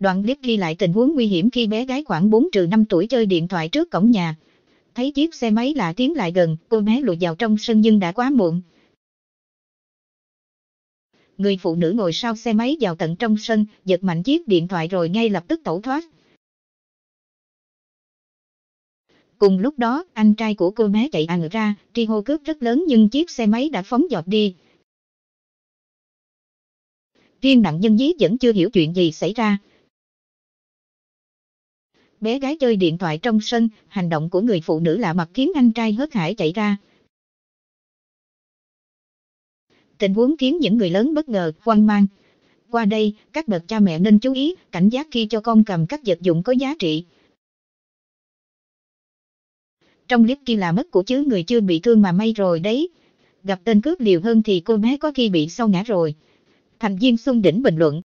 Đoạn clip ghi lại tình huống nguy hiểm khi bé gái khoảng 4 trừ 5 tuổi chơi điện thoại trước cổng nhà. Thấy chiếc xe máy lạ tiến lại gần, cô bé lùi vào trong sân nhưng đã quá muộn. Người phụ nữ ngồi sau xe máy vào tận trong sân, giật mạnh chiếc điện thoại rồi ngay lập tức tẩu thoát. Cùng lúc đó, anh trai của cô bé chạy àng ra, tri hô cướp rất lớn nhưng chiếc xe máy đã phóng dọt đi. Riêng nạn nhân dí vẫn chưa hiểu chuyện gì xảy ra, Bé gái chơi điện thoại trong sân, hành động của người phụ nữ lạ mặt khiến anh trai hớt hải chạy ra. Tình huống khiến những người lớn bất ngờ, hoang mang. Qua đây, các bậc cha mẹ nên chú ý, cảnh giác khi cho con cầm các vật dụng có giá trị. Trong clip kia là mất của chứ người chưa bị thương mà may rồi đấy. Gặp tên cướp liều hơn thì cô bé có khi bị sau ngã rồi. Thành viên xung Đỉnh bình luận.